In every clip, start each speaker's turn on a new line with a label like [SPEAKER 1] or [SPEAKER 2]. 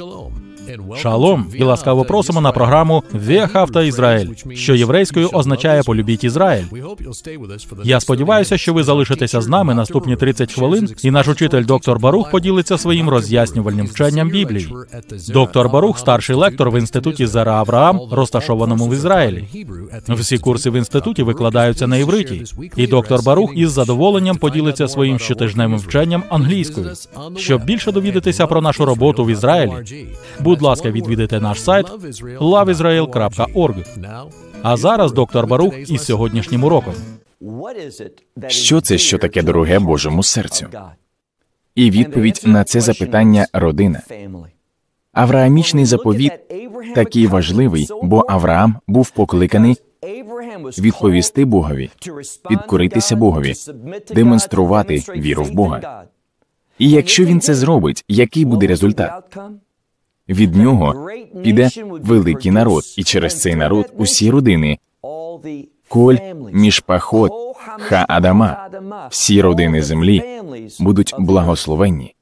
[SPEAKER 1] Shalom. Шалом і ласкаво просимо на програму Віахавта Ізраїль, що єврейською означає полюбіть Ізраїль. Я сподіваюся, що ви залишитеся з нами наступні 30 хвилин, і наш учитель доктор Барух поділиться своїм роз'яснювальним вченням Біблії. Доктор Барух, старший лектор в інституті Зара Авраам, розташованому в Ізраїлі. Всі курси в інституті викладаються на івриті, і доктор Барух із задоволенням поділиться своїм щотижневим вченням англійською. Щоб більше довідатися про нашу роботу в Ізраїлі, будь будь ласка, відвідайте наш сайт loveisrael.org. А зараз доктор Барух із сьогоднішнім уроком.
[SPEAKER 2] Що
[SPEAKER 3] це, що таке дороге Божому серцю? І відповідь на це запитання родина. Авраамічний заповіт такий важливий, бо Авраам був покликаний відповісти Богові, підкоритися Богові, демонструвати віру в Бога. І якщо він це зробить, який буде результат? від нього піде великий народ, і через цей народ усі родини, коль мішпахот, ха Адама, всі родини землі будуть благословенні.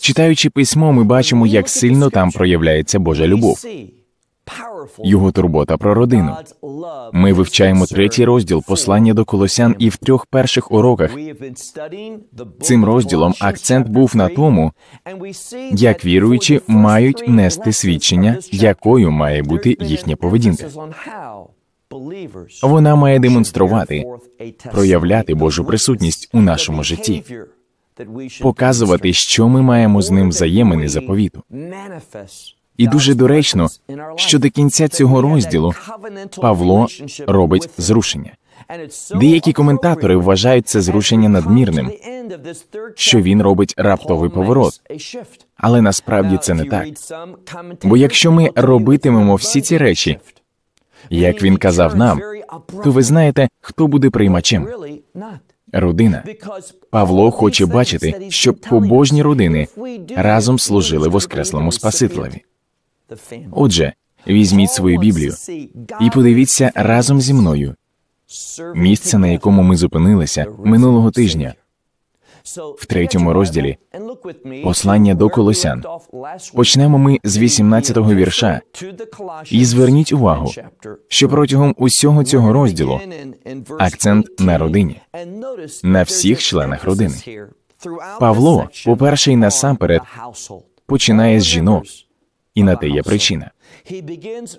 [SPEAKER 3] Читаючи письмо, ми бачимо, як сильно там проявляється Божа любов його турбота про родину. Ми вивчаємо третій розділ послання до колосян, і в трьох перших уроках цим розділом акцент був на тому, як віруючі мають нести свідчення, якою має бути їхня поведінка. Вона має демонструвати, проявляти Божу присутність у нашому житті, показувати, що ми маємо з ним взаємини заповіту. І дуже доречно, що до кінця цього розділу Павло робить зрушення. Деякі коментатори вважають це зрушення надмірним, що він робить раптовий поворот, але насправді це не так. Бо якщо ми робитимемо всі ці речі, як він казав нам, то ви знаєте, хто буде приймачем. Родина Павло хоче бачити, щоб побожні родини разом служили воскреслому Спасителеві. Отже, візьміть свою Біблію і подивіться разом зі мною місце, на якому ми зупинилися минулого тижня, в третьому розділі послання до Колосян. Почнемо ми з 18-го вірша і зверніть увагу, що протягом усього цього розділу акцент на родині, на всіх членах родини. Павло, по перше, і насамперед починає з жінок і на те є причина.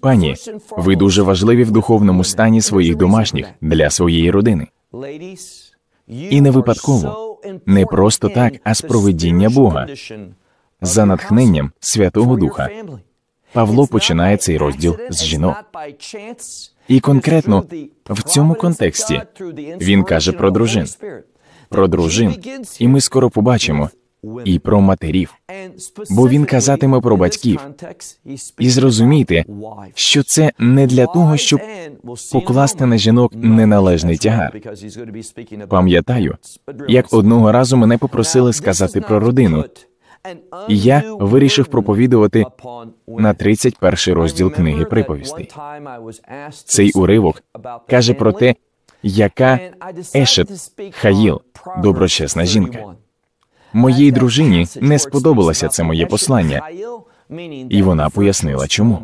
[SPEAKER 3] Пані, ви дуже важливі в духовному стані своїх домашніх для своєї родини. І не випадково, не просто так, а з проведіння Бога за натхненням Святого Духа. Павло починає цей розділ з жінок. І конкретно в цьому контексті він каже про дружин, про дружин, і ми скоро побачимо, і про матерів, бо він казатиме про батьків і зрозуміти, що це не для того, щоб покласти на жінок неналежний тягар. Пам'ятаю, як одного разу мене попросили сказати про родину. І я вирішив проповідувати на 31 розділ книги приповістей. Цей уривок каже про те, яка Ешет Хаїл, доброчесна жінка моїй дружині не сподобалося це моє послання, і вона пояснила, чому.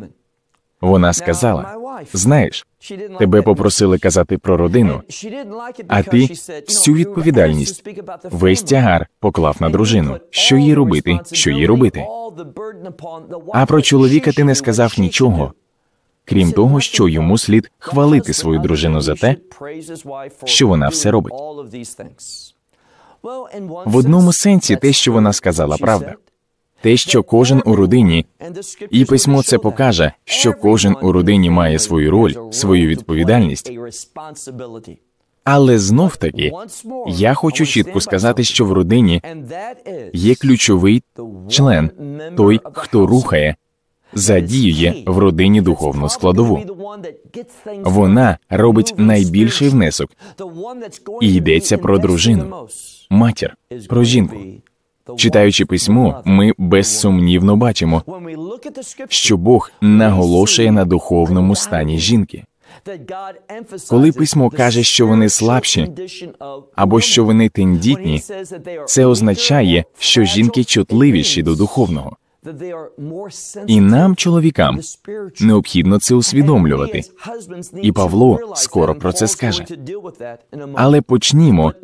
[SPEAKER 3] Вона сказала: знаєш, тебе попросили казати про родину, а ти всю відповідальність весь тягар поклав на дружину, що їй робити, що їй робити. А про чоловіка ти не сказав нічого. Крім того, що йому слід хвалити свою дружину за те,
[SPEAKER 2] що вона все робить. В одному
[SPEAKER 3] сенсі те, що вона сказала, правда. Те, що кожен у родині, і письмо це покаже, що кожен у родині має свою роль, свою відповідальність. Але знов таки я хочу чітко сказати, що в родині є ключовий член, той, хто рухає, задіює в родині духовну складову. Вона робить найбільший внесок і йдеться про дружину матір, про жінку. Читаючи письмо, ми безсумнівно бачимо, що Бог наголошує на духовному стані жінки. Коли письмо каже, що вони слабші, або що вони тендітні, це означає, що жінки чутливіші до духовного. І нам, чоловікам, необхідно це усвідомлювати. І Павло скоро про це скаже. Але почнімо,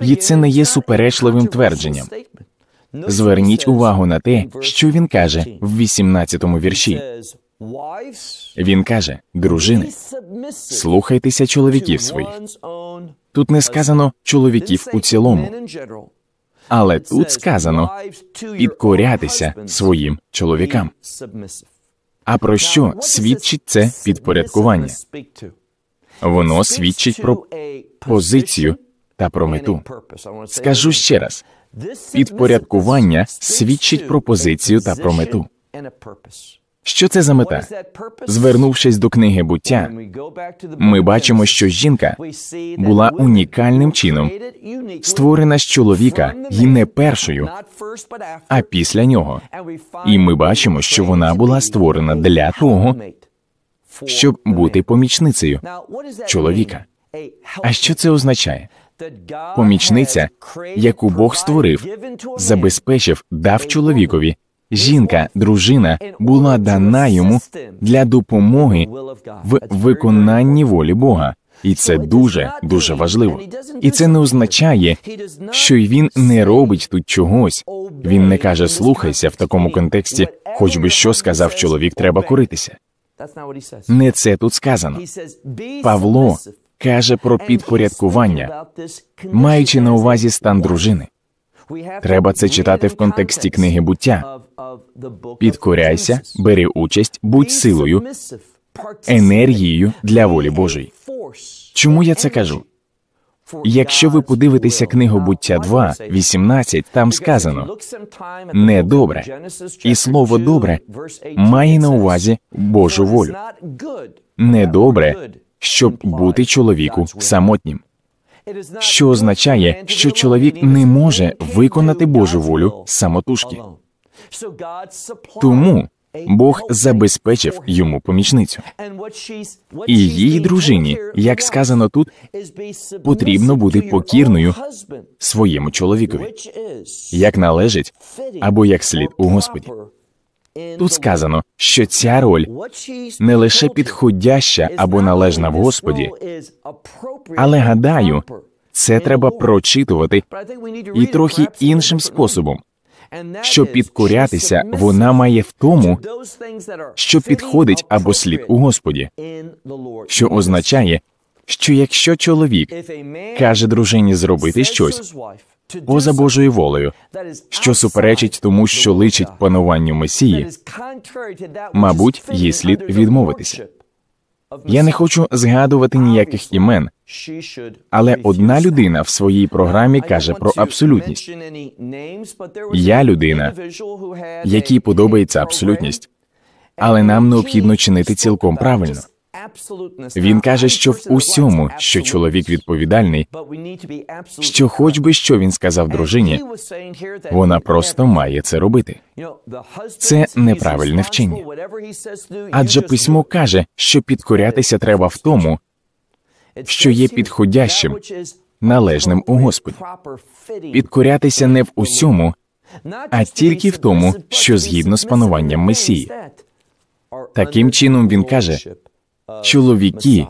[SPEAKER 3] і це не є суперечливим твердженням.
[SPEAKER 2] Зверніть
[SPEAKER 3] увагу на те, що він каже в 18-му вірші. Він каже, дружини, слухайтеся чоловіків своїх.
[SPEAKER 2] Тут не сказано чоловіків у цілому.
[SPEAKER 3] Але тут сказано підкорятися своїм чоловікам. А про що свідчить це підпорядкування? Воно свідчить про позицію та про мету. Скажу ще раз: підпорядкування свідчить про позицію та про мету. Що це за мета? Звернувшись до книги буття, ми бачимо, що жінка була унікальним чином створена з чоловіка і не першою, а після нього. І ми бачимо, що вона була створена для того, щоб бути помічницею чоловіка. А що це означає? Помічниця, яку Бог створив, забезпечив, дав чоловікові Жінка, дружина була дана йому для допомоги в виконанні волі Бога, і це дуже дуже важливо. І це не означає, що він не робить тут чогось. Він не каже слухайся в такому контексті, хоч би що сказав чоловік, треба коритися.
[SPEAKER 2] Не це тут сказано.
[SPEAKER 3] Павло каже про підпорядкування, маючи на увазі стан дружини. Треба це читати в контексті книги буття, Підкоряйся, бери участь, будь силою, енергією для волі Божої. Чому я це кажу? Якщо ви подивитеся книгу буття 2, 18, там сказано недобре, і слово добре має на увазі Божу волю. Недобре, щоб бути чоловіку самотнім, що означає, що чоловік не може виконати Божу волю самотужки. Тому Бог забезпечив йому помічницю і її дружині, як сказано тут, потрібно бути покірною своєму чоловікові, як належить або як слід у Господі. Тут сказано, що ця роль не лише підходяща або належна в Господі, але гадаю, це треба прочитувати і трохи іншим способом. Щоб підкорятися, вона має в тому, що підходить або слід у Господі, що означає, що якщо чоловік каже дружині зробити щось поза Божою волею, що суперечить тому, що личить пануванню Месії, мабуть, їй слід відмовитися. Я не хочу згадувати ніяких імен. Але одна людина в своїй програмі каже про абсолютність. Я людина, якій подобається абсолютність, але нам необхідно чинити цілком правильно. Він каже, що в усьому, що чоловік відповідальний, що хоч би що він сказав дружині, вона просто має це робити. Це неправильне вчення. Адже письмо каже, що підкорятися треба в тому, що є підходящим, належним у Господі. Підкорятися не в усьому, а тільки в тому, що згідно з пануванням Месії. Таким чином він каже: чоловіки,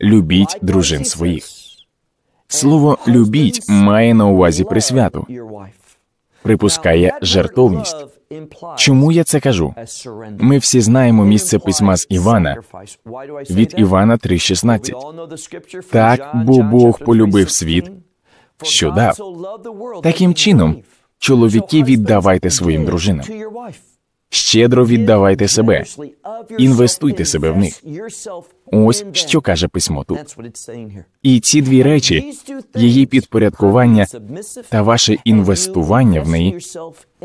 [SPEAKER 3] любіть дружин своїх. Слово любіть має на увазі присвяту припускає жертовність. Чому я це кажу? Ми всі знаємо місце письма з Івана від Івана 3,16. Так, бо Бог полюбив світ, що дав таким чином. Чоловіки віддавайте своїм дружинам. Щедро віддавайте себе, інвестуйте себе в них. Ось що каже письмо тут. І ці дві речі, її підпорядкування та ваше інвестування в неї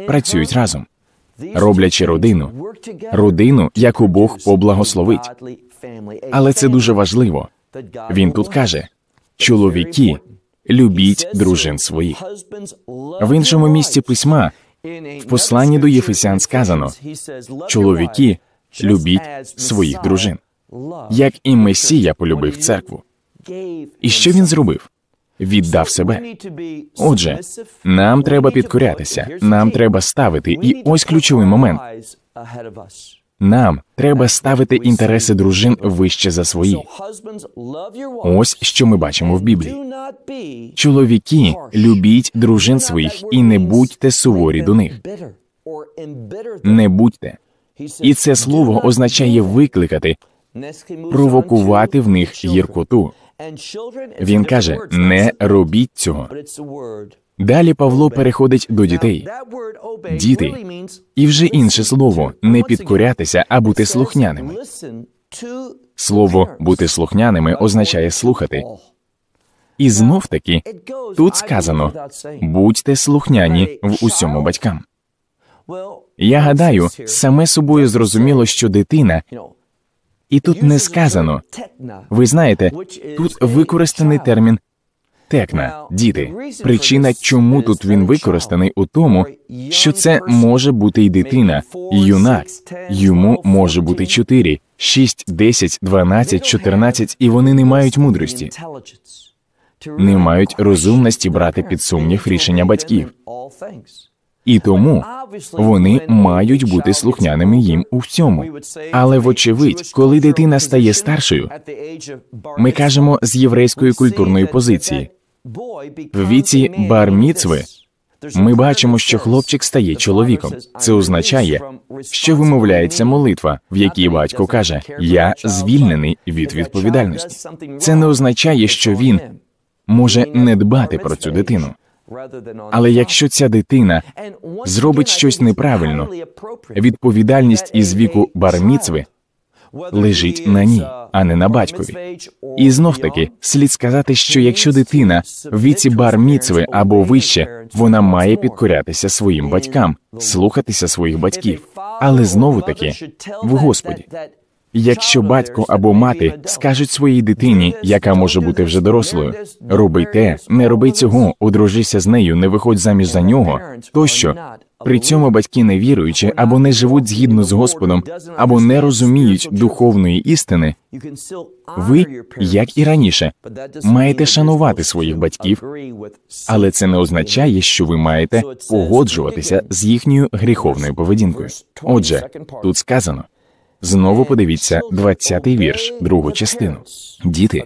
[SPEAKER 3] працюють разом, роблячи родину, родину, яку Бог поблагословить. Але це дуже важливо. Він тут каже: чоловіки, любіть дружин своїх. В іншому місці письма. В посланні до Єфесян сказано чоловіки, любіть своїх дружин, як і Месія полюбив церкву. І що він зробив? Віддав себе. Отже, нам треба підкорятися, нам треба ставити. І ось ключовий момент. Нам треба ставити інтереси дружин вище за свої. Ось що ми бачимо в Біблії. Чоловіки, любіть дружин своїх і не будьте суворі до них. Не будьте. І це слово означає викликати, провокувати в них гіркоту. Він каже: не робіть цього. Далі Павло переходить до дітей. Діти і вже інше слово не підкорятися, а бути слухняними. Слово бути слухняними означає слухати. І знов таки тут сказано будьте слухняні в усьому батькам. Я гадаю, саме собою зрозуміло, що дитина і тут не сказано. Ви знаєте, тут використаний термін Текна, діти, причина, чому тут він використаний у тому, що це може бути й дитина, і юнак йому може бути 4, 6, 10, 12, 14, і вони не мають мудрості, не мають розумності брати під сумнів рішення батьків і тому вони мають бути слухняними їм у всьому. Але вочевидь, коли дитина стає старшою, ми кажемо з єврейської культурної позиції в віці бар міцви ми бачимо, що хлопчик стає чоловіком. Це означає, що вимовляється молитва, в якій батько каже: Я звільнений від відповідальності. Це не означає, що він може не дбати про цю дитину. Але якщо ця дитина зробить щось неправильно, відповідальність із віку барміцви лежить на ній, uh, а не на батькові. І знов таки слід сказати, що якщо дитина в віці барміцви або вище, вона має підкорятися своїм батькам, слухатися своїх батьків, але знову таки в Господі. Якщо батько або мати скажуть своїй дитині, яка може бути вже дорослою, роби те, не роби цього, одружися з нею, не виходь заміж за нього, тощо при цьому батьки не віруючи або не живуть згідно з Господом, або не розуміють духовної істини, ви, як і раніше, маєте шанувати своїх батьків, але це не означає, що ви маєте погоджуватися з їхньою гріховною поведінкою. Отже, тут сказано. Знову подивіться 20-й вірш, другу частину. Діти,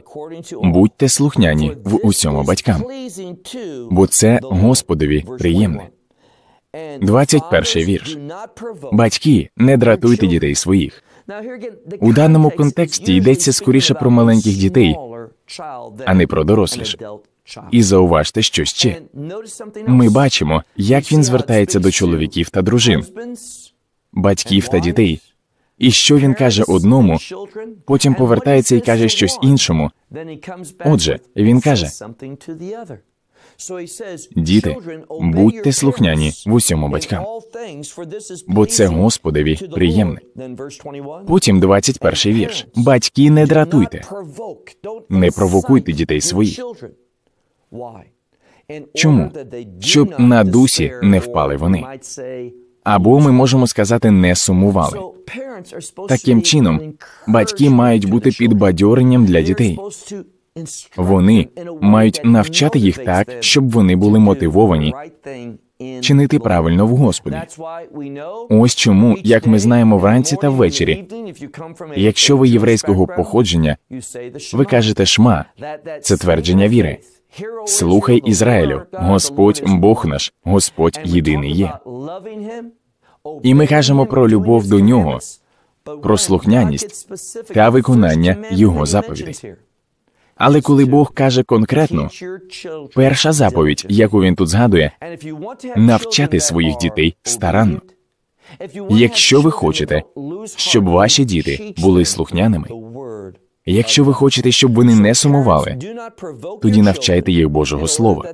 [SPEAKER 3] будьте слухняні в усьому батькам, бо це Господові приємне. 21-й вірш. Батьки, не дратуйте дітей своїх. У даному контексті йдеться скоріше про маленьких дітей, а не про доросліших. І зауважте, що ще ми бачимо, як він звертається до чоловіків та дружин, батьків та дітей. І що він каже одному, потім повертається і каже щось іншому. Отже, він каже діти, будьте слухняні в усьому батькам, бо це господові приємне. Потім 21-й вірш. Батьки не дратуйте, не провокуйте дітей своїх. Чому? Щоб на дусі не впали вони або ми можемо сказати не сумували.
[SPEAKER 2] Таким чином,
[SPEAKER 3] батьки мають бути підбадьоренням для дітей. Вони мають навчати їх так, щоб вони були мотивовані чинити правильно в Господі. Ось чому, як ми знаємо вранці та ввечері, якщо ви єврейського походження, ви кажете шма, це твердження віри. Слухай Ізраїлю, Господь Бог наш, Господь єдиний є. І ми кажемо про любов до нього, про слухняність та виконання його заповідей. Але коли Бог каже конкретно, перша заповідь, яку він тут згадує, навчати своїх дітей старанно. Якщо ви хочете, щоб ваші діти були слухняними. Якщо ви хочете, щоб вони не сумували, тоді навчайте їх Божого Слова.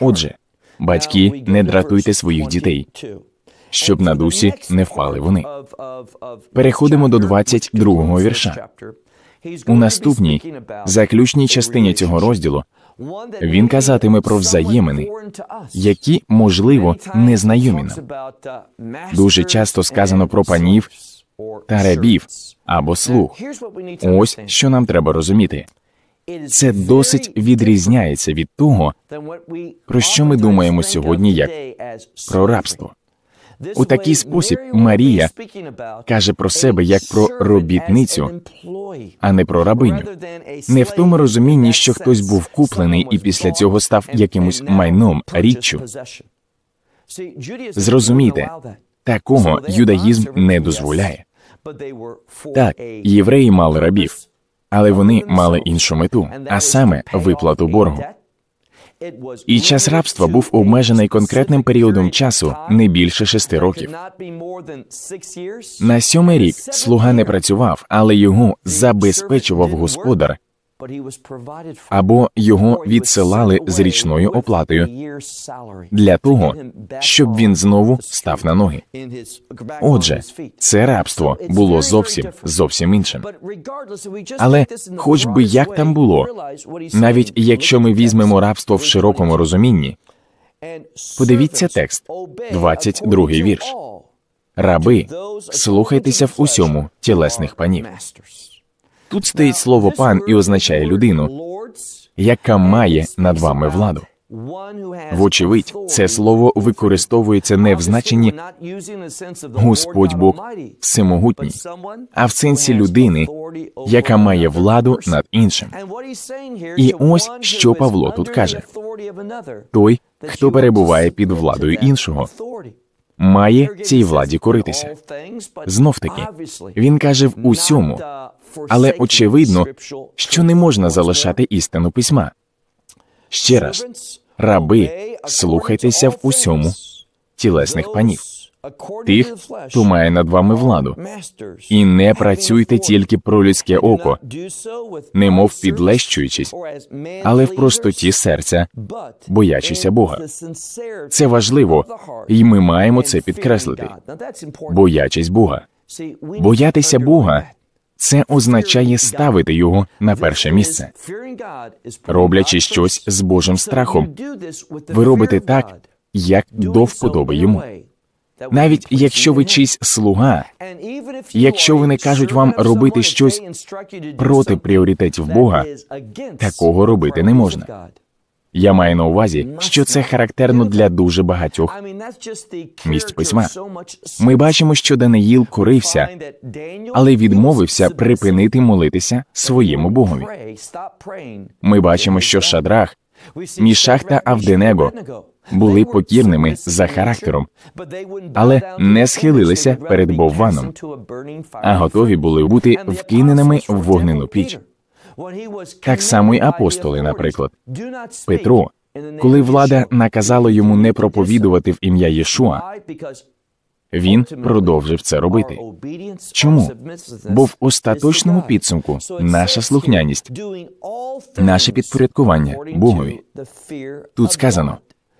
[SPEAKER 3] Отже, батьки, не дратуйте своїх дітей, щоб на дусі не впали вони. Переходимо до 22-го вірша. У наступній заключній частині цього розділу він казатиме про взаємини, які можливо незнайомі нам. Дуже часто сказано про панів та рабів або слуг. Ось що нам треба розуміти. Це досить відрізняється від того, про що ми думаємо сьогодні, як про рабство. У такий спосіб Марія каже про себе як про робітницю, а не про рабиню. Не в тому розумінні, що хтось був куплений і після цього став якимось майном річчю. Зрозумійте, такого юдаїзм не дозволяє. Так, євреї мали рабів, але вони мали іншу мету, а саме виплату боргу. І час рабства був обмежений конкретним періодом часу не більше шести років. На сьомий рік слуга не працював, але його забезпечував господар або його відсилали з річною оплатою для того, щоб він знову став на ноги. Отже, це рабство було зовсім зовсім іншим. Але хоч би як там було, навіть якщо ми візьмемо рабство в широкому розумінні, подивіться текст, 22-й вірш. Раби, слухайтеся в усьому тілесних панів. Тут стоїть слово пан і означає людину, яка має над вами владу. Вочевидь, це слово використовується не в значенні Господь Бог всемогутній, а в сенсі людини, яка має владу над іншим. І ось що Павло тут каже: той, хто перебуває під владою іншого, має цій владі коритися. Знов таки він каже в усьому але очевидно, що не можна залишати істину письма. Ще раз, раби, слухайтеся в усьому тілесних панів, тих, хто має над вами владу, і не працюйте тільки про людське око, немов підлещуючись, але в простоті серця, боячися Бога. Це важливо, і ми маємо це підкреслити. Боячись Бога. Боятися Бога це означає ставити його на перше місце, роблячи щось з Божим страхом. Ви робите так, як до вподоби йому. Навіть якщо ви чийсь слуга, якщо вони кажуть вам робити щось проти пріоритетів Бога, такого робити не можна. Я маю на увазі, що це характерно для дуже багатьох місць письма. Ми бачимо, що Даниїл корився, але відмовився припинити молитися своєму богові. Ми бачимо, що Шадрах, Мішах та Авденего були покірними за характером, але не схилилися перед Бовваном, а готові були бути вкиненими в вогнену піч. Так само й апостоли, наприклад, Петро, коли влада наказала йому не проповідувати в ім'я Єшуа, він продовжив це робити. Чому? Бо в остаточному підсумку наша слухняність, наше підпорядкування Богові. Тут сказано,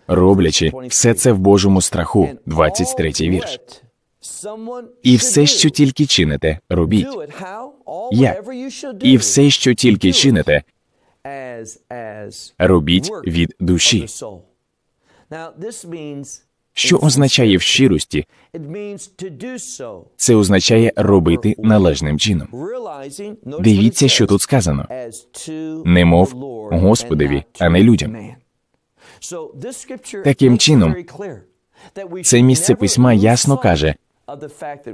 [SPEAKER 3] роблячи все це в Божому страху, 23-й вірш. І все, що тільки чините, робіть є. І все, що тільки чините,
[SPEAKER 2] робіть від
[SPEAKER 3] душі. Що означає в щирості? Це означає робити належним чином. Дивіться, що тут сказано: немов Господеві, а не людям.
[SPEAKER 2] Таким чином,
[SPEAKER 3] це місце письма ясно каже,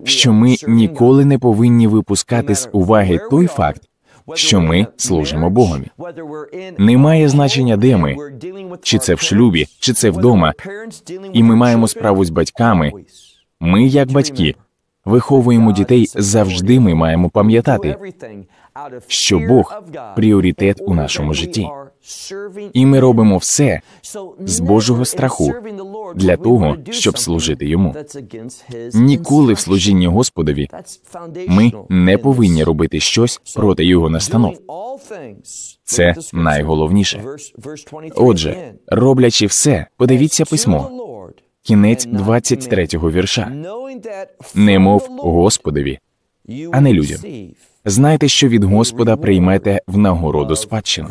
[SPEAKER 3] що ми ніколи не повинні випускати з уваги той факт, що ми служимо Богові. Немає значення, де ми чи це в шлюбі, чи це вдома. І ми маємо справу з батьками. Ми, як батьки, виховуємо дітей. Завжди ми маємо пам'ятати, що Бог пріоритет у нашому житті. І ми робимо все з Божого страху для того, щоб служити йому. Ніколи в служінні Господові ми не повинні робити щось проти його настанов. Це найголовніше. Отже, роблячи все, подивіться письмо. Кінець 23-го вірша. Немов Господові, а не людям знайте, що від Господа приймете в нагороду спадщину.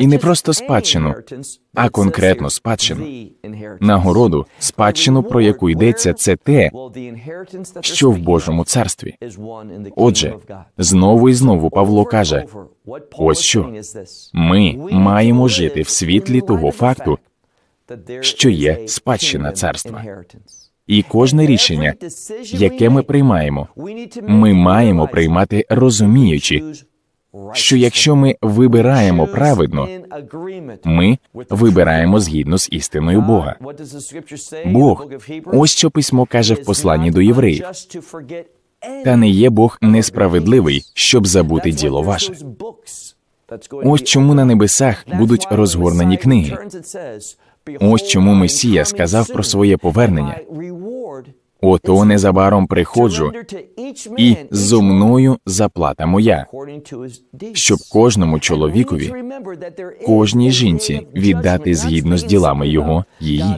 [SPEAKER 3] І не просто спадщину, а конкретно спадщину. Нагороду, спадщину, про яку йдеться, це те, що в Божому царстві. Отже, знову і знову Павло каже: ось що ми маємо жити в світлі того факту, що є спадщина царства. І кожне рішення, яке ми приймаємо, ми маємо приймати розуміючи, що якщо ми вибираємо праведно, ми вибираємо згідно з істиною Бога. Бог ось що письмо каже в посланні до євреїв. Та не є Бог несправедливий, щоб забути діло ваше. Ось чому на небесах будуть розгорнені книги. Ось чому Месія сказав про своє повернення. Ото незабаром приходжу, і зо мною заплата моя, щоб кожному чоловікові, кожній жінці віддати згідно з ділами його її.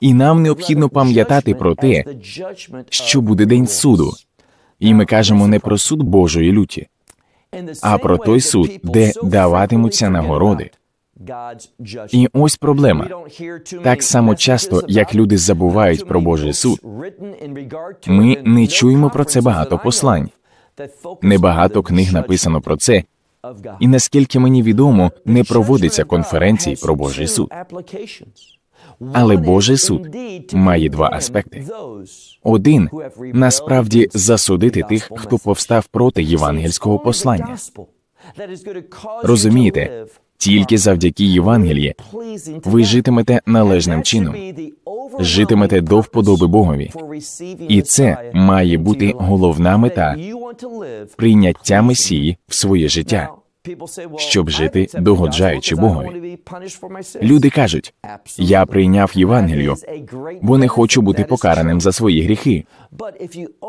[SPEAKER 3] І нам необхідно пам'ятати про те, що буде день суду, і ми кажемо не про суд Божої люті, а про той суд, де даватимуться нагороди. І ось проблема так само часто, як люди забувають про Божий суд, ми не чуємо про це багато послань. Небагато книг написано про це, і наскільки мені відомо, не проводиться конференцій про Божий суд. Але Божий суд має два аспекти: один насправді засудити тих, хто повстав проти євангельського послання. Розумієте, тільки завдяки Євангелії ви житимете належним чином, житимете до вподоби Богові. І це має бути головна мета прийняття месії в своє життя, щоб жити, догоджаючи Богові.
[SPEAKER 2] Люди кажуть,
[SPEAKER 3] я прийняв Євангелію, бо не хочу бути покараним за свої гріхи.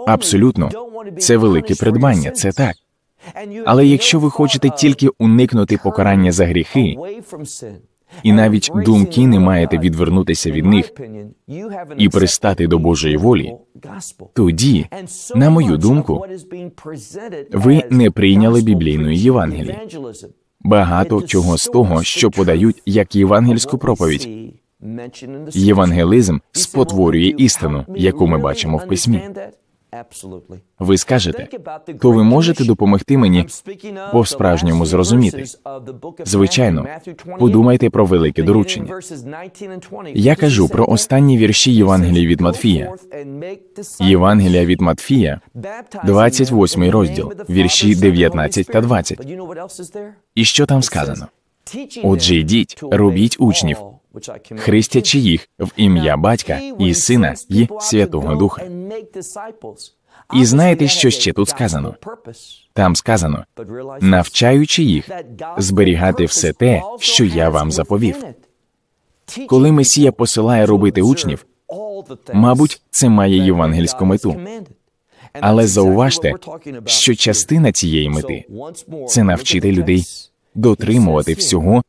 [SPEAKER 3] Абсолютно, це велике придбання, це так. Але якщо ви хочете тільки уникнути покарання за гріхи, і навіть думки не маєте відвернутися від них
[SPEAKER 2] і пристати
[SPEAKER 3] до Божої волі, тоді, на мою думку,
[SPEAKER 2] ви не прийняли біблійної Євангелії.
[SPEAKER 3] Багато чого з того, що подають як євангельську проповідь. Євангелізм спотворює істину, яку ми бачимо в письмі. Ви скажете, то ви можете допомогти мені по справжньому зрозуміти. Звичайно, подумайте про велике доручення.
[SPEAKER 2] Я кажу про
[SPEAKER 3] останні вірші Євангелія від Матфія. Євангелія від Матфія, 28 розділ, вірші 19 та 20. І що там сказано? Отже, йдіть, робіть учнів, хрестячи їх в ім'я Батька і Сина і Святого Духа. І знаєте, що ще тут сказано? Там сказано, навчаючи їх зберігати все те, що я вам заповів. Коли Месія посилає робити учнів, мабуть, це має євангельську мету. Але зауважте, що частина цієї мети це навчити людей дотримувати всього,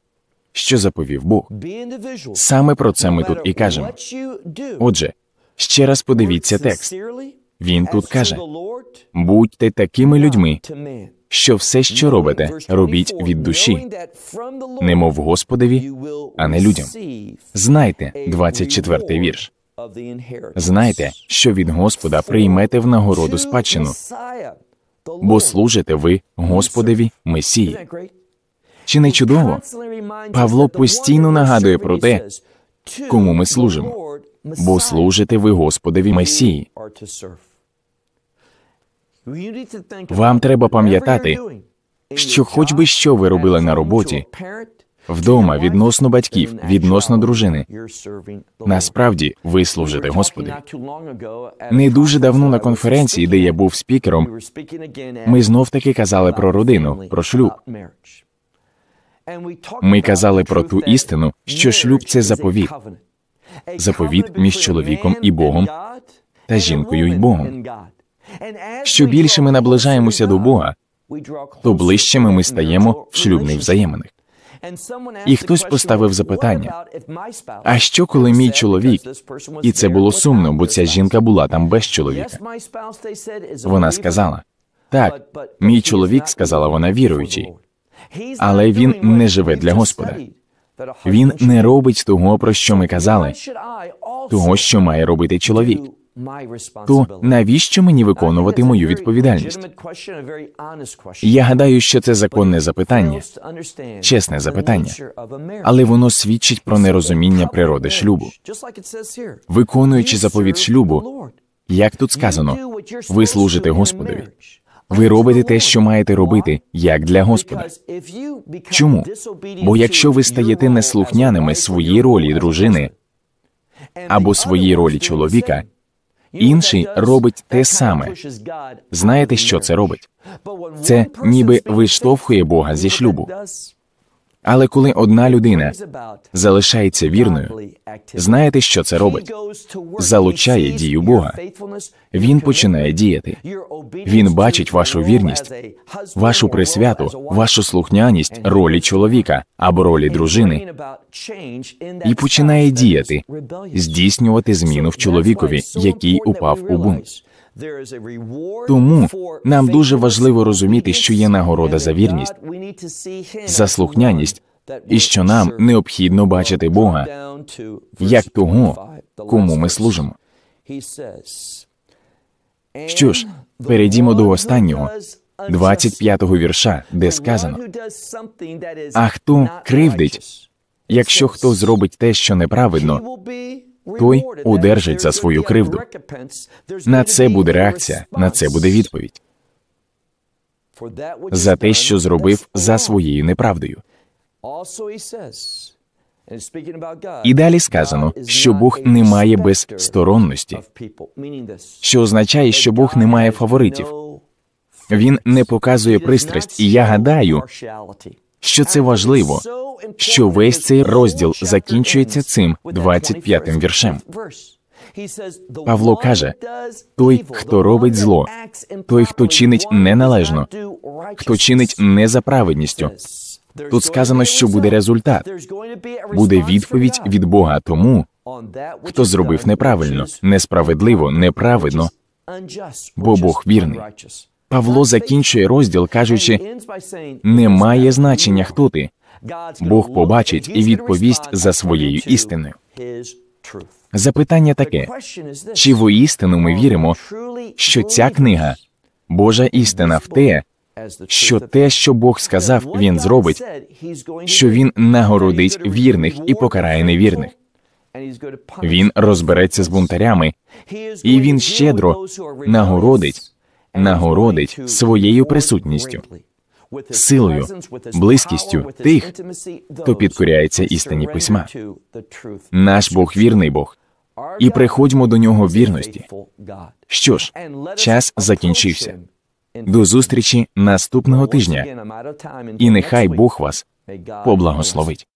[SPEAKER 3] що заповів Бог. Саме про це ми тут і кажемо. Отже, ще раз подивіться текст. Він тут каже: будьте такими людьми, що все, що робите, робіть від душі, немов Господові, а не людям. Знайте 24-й вірш. Знайте, що від Господа приймете в нагороду спадщину, бо служите ви Господові, Месії. Чи не чудово? Павло постійно нагадує про те, кому ми служимо, бо служите ви Господеві Месії. Вам треба пам'ятати, що, хоч би що ви робили на роботі, вдома відносно батьків, відносно дружини,
[SPEAKER 2] насправді
[SPEAKER 3] ви служите Господи. Не дуже давно на конференції, де я був спікером, ми знов таки казали про родину, про шлюб. Ми казали про ту істину, що шлюб це заповіт, заповіт між чоловіком і Богом та жінкою і Богом. Що більше ми наближаємося до Бога, то ближчими ми стаємо в шлюбних взаєминах.
[SPEAKER 2] І хтось поставив запитання: а що, коли мій чоловік? І це було
[SPEAKER 3] сумно, бо ця жінка була там без чоловіка. Вона сказала: так, мій чоловік сказала вона віруючий але він не живе для Господа. Він не робить того, про що ми казали, того, що має робити чоловік. То навіщо мені виконувати мою відповідальність? Я гадаю, що це законне запитання, чесне запитання, але воно свідчить про нерозуміння природи шлюбу. Виконуючи заповідь шлюбу, як тут сказано, ви служите Господові. Ви робите те, що маєте робити, як для Господа. Чому? Бо якщо ви стаєте неслухняними своїй ролі дружини або своїй ролі чоловіка, інший робить те саме. Знаєте, що це робить? Це ніби виштовхує Бога зі шлюбу. Але коли одна людина залишається вірною, знаєте, що це робить? Залучає дію Бога. Він починає діяти. Він бачить вашу вірність, вашу присвяту, вашу слухняність ролі чоловіка або ролі дружини. і починає діяти, здійснювати зміну в чоловікові, який упав у бунт. Тому нам дуже важливо розуміти, що є нагорода за вірність, за слухняність, і що нам необхідно бачити Бога як того, кому ми служимо. Що ж, перейдімо до останнього 25-го вірша, де сказано а хто кривдить, якщо хто зробить те, що неправедно, той удержить за свою кривду. На це буде реакція, на це буде відповідь за те, що зробив за своєю неправдою. І далі сказано, що Бог не має безсторонності, що означає, що Бог не має фаворитів. Він не показує пристрасть, і я гадаю, що це важливо, що весь цей розділ закінчується цим 25-м віршем. Павло каже:
[SPEAKER 2] той, хто робить зло,
[SPEAKER 3] той, хто чинить неналежно, хто чинить не за праведністю. Тут сказано, що буде результат. Буде відповідь від Бога тому, хто зробив неправильно, несправедливо, неправедно,
[SPEAKER 2] бо Бог вірний.
[SPEAKER 3] Павло закінчує розділ, кажучи, немає значення, хто ти. Бог побачить і відповість за своєю істиною. Запитання таке: чи воістину ми віримо, що ця книга Божа істина в те, що те, що Бог сказав, він зробить, що він нагородить вірних і покарає невірних. Він розбереться з бунтарями, і він щедро нагородить нагородить своєю присутністю, силою, близькістю тих, хто підкоряється істині письма. Наш Бог вірний Бог, і приходьмо до нього в вірності. Що ж, час закінчився. До зустрічі наступного тижня. І нехай Бог вас поблагословить.